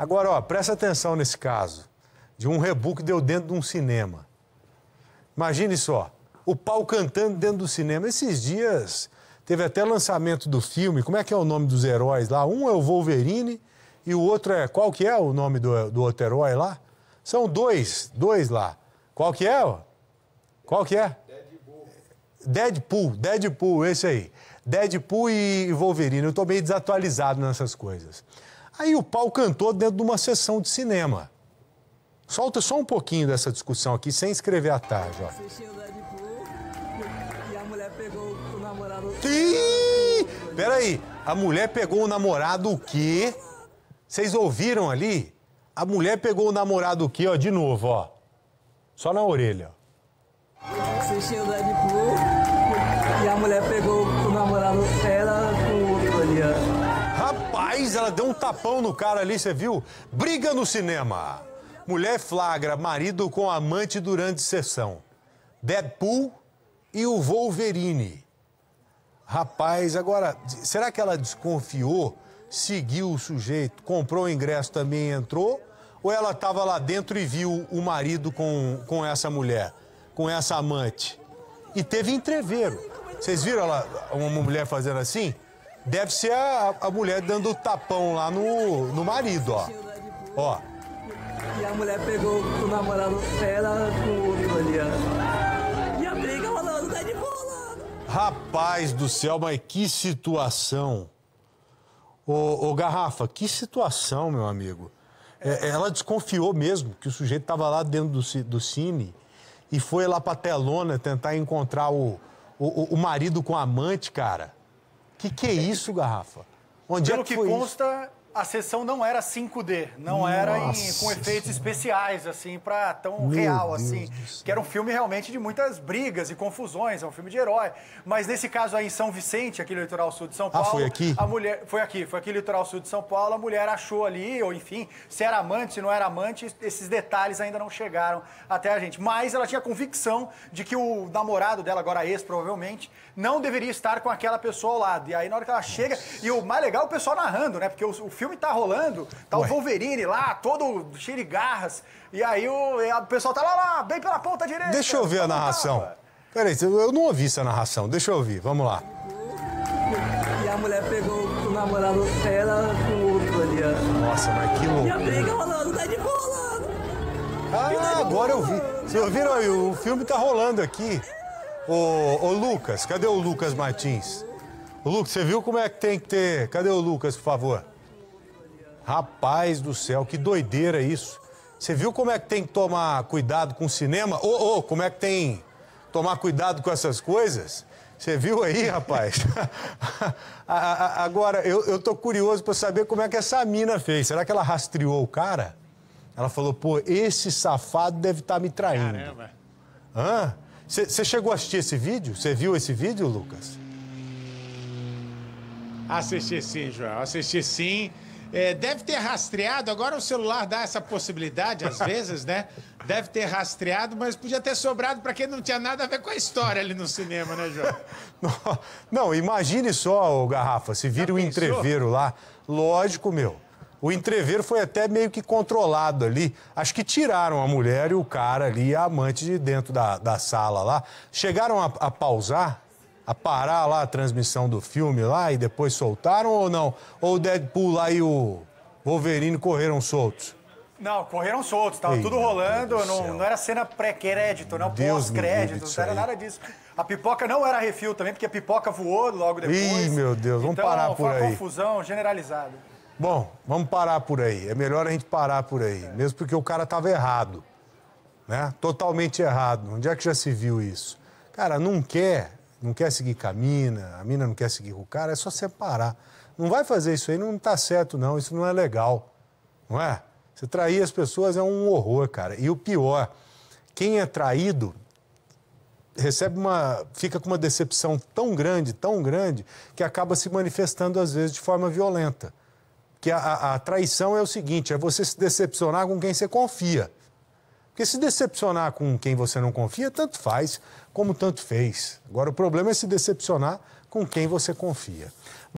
Agora, ó, presta atenção nesse caso de um rebu que deu dentro de um cinema. Imagine só, o pau cantando dentro do cinema. Esses dias teve até lançamento do filme, como é que é o nome dos heróis lá? Um é o Wolverine e o outro é, qual que é o nome do, do outro herói lá? São dois, dois lá. Qual que é? Ó? Qual que é? Deadpool. Deadpool, Deadpool, esse aí. Deadpool e Wolverine. Eu tô meio desatualizado nessas coisas. Aí o pau cantou dentro de uma sessão de cinema. Solta só um pouquinho dessa discussão aqui, sem escrever a tarde, ó. E a mulher pegou o namorado. Peraí, a mulher pegou o namorado o quê? Vocês ouviram ali? A mulher pegou o namorado o quê, ó, de novo, ó. Só na orelha, ó. Você cheio de e a mulher pegou Thaís, ela deu um tapão no cara ali, você viu? Briga no cinema. Mulher flagra marido com amante durante sessão. Deadpool e o Wolverine. Rapaz, agora, será que ela desconfiou, seguiu o sujeito, comprou o ingresso também e entrou? Ou ela estava lá dentro e viu o marido com, com essa mulher, com essa amante? E teve entreveiro. Vocês viram ela, uma mulher fazendo assim? Deve ser a, a mulher dando tapão lá no, no marido, ó. Ó. E a mulher pegou o namorado dela com o outro ali, ó. E a briga rolando, tá de bola. Rapaz do céu, mas que situação. Ô, ô Garrafa, que situação, meu amigo. É, ela desconfiou mesmo que o sujeito estava lá dentro do, do cine e foi lá pra telona tentar encontrar o, o, o marido com a amante, cara. Que que é, é isso, Garrafa? Onde é Pelo é que, que consta, a sessão não era 5D, não Nossa. era em, com efeitos especiais, assim, pra tão Meu real, Deus assim. Que era um filme realmente de muitas brigas e confusões, é um filme de herói. Mas nesse caso aí em São Vicente, aqui no litoral sul de São ah, Paulo. Ah, foi aqui? A mulher, foi aqui, foi aqui no litoral sul de São Paulo, a mulher achou ali, ou enfim, se era amante, se não era amante, esses detalhes ainda não chegaram até a gente. Mas ela tinha convicção de que o namorado dela, agora ex, provavelmente, não deveria estar com aquela pessoa ao lado. E aí, na hora que ela chega, Nossa. e o mais legal, o pessoal narrando, né? Porque o, o filme tá rolando, tá Ué. o Wolverine lá, todo cheio de garras. E aí o, e a, o pessoal tá lá, lá, bem pela ponta direita. Deixa eu ver a tá narração. Peraí, eu não ouvi essa narração. Deixa eu ouvir, vamos lá. E a mulher pegou o namorado dela com o outro ali. Nossa, mas que louco. E a briga rolando, tá de boa rolando. Ah, tá agora eu vi. Vocês ouviram aí? O filme tá rolando aqui. Ô, ô, Lucas, cadê o Lucas Martins? Lucas, você viu como é que tem que ter. Cadê o Lucas, por favor? Rapaz do céu, que doideira isso. Você viu como é que tem que tomar cuidado com o cinema? Ô, oh, ô, oh, como é que tem que tomar cuidado com essas coisas? Você viu aí, rapaz? Agora, eu, eu tô curioso para saber como é que essa mina fez. Será que ela rastreou o cara? Ela falou, pô, esse safado deve estar tá me traindo. Caramba. Hã? Você chegou a assistir esse vídeo? Você viu esse vídeo, Lucas? Assisti sim, João. Assisti sim. É, deve ter rastreado, agora o celular dá essa possibilidade, às vezes, né? Deve ter rastreado, mas podia ter sobrado para quem não tinha nada a ver com a história ali no cinema, né, João? não, não, imagine só, o Garrafa, se vira o entreveiro lá. Lógico, meu. O entreveiro foi até meio que controlado ali. Acho que tiraram a mulher e o cara ali, a amante, de dentro da, da sala lá. Chegaram a, a pausar a parar lá a transmissão do filme lá e depois soltaram ou não? Ou o Deadpool lá e o Wolverine correram soltos? Não, correram soltos, tava Ei, tudo rolando, não, não, era cena pré-crédito, não pós-crédito, não era aí. nada disso. A pipoca não era refil também, porque a pipoca voou logo depois. Ih, meu Deus, vamos então, parar por aí. Foi uma confusão generalizada. Bom, vamos parar por aí. É melhor a gente parar por aí, é. mesmo porque o cara tava errado, né? Totalmente errado. Onde é que já se viu isso? Cara, não quer, não quer seguir com a mina, a mina não quer seguir com o cara, é só separar. Não vai fazer isso aí, não está certo, não, isso não é legal. Não é? Você trair as pessoas é um horror, cara. E o pior, quem é traído recebe uma. fica com uma decepção tão grande, tão grande, que acaba se manifestando, às vezes, de forma violenta. Que a, a traição é o seguinte: é você se decepcionar com quem você confia. Porque se decepcionar com quem você não confia, tanto faz como tanto fez. Agora, o problema é se decepcionar com quem você confia.